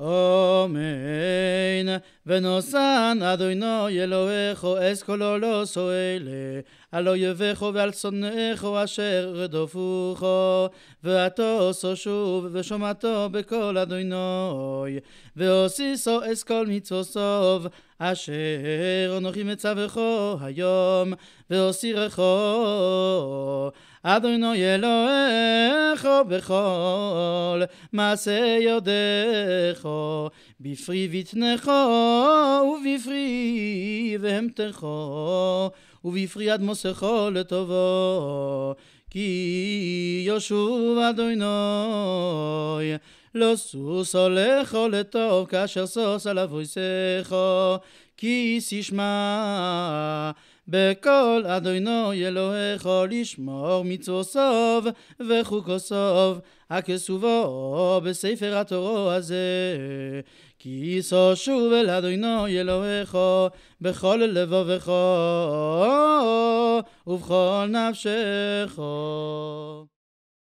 Amen. Venosan adoino yeloecho eskololo soele. Alo yevecho veal sonecho asher redofucho. Veato soshuv veshomato bekol adoinoi. Veosiso eskol mitzosov. Asher onochim etzavecho hayom. Veosirecho. Veosirecho. אדוני אלוהיך בכל מעשה ידיך בפרי בטנכו ובפרי והמתך ובפרי עד מוסכו לטובו כי יושוב אדוני לא סוסו לכו לטוב, כאשר סוס עליו ויסכו, כי ישמע. בקול אדונו אלוהיך לשמור מצוו סוב וחוקו סוב הכסובו בספר התורו הזה. כי יסו שוב אל אדונו אלוהיך בכל לבבך ובכל נפשך.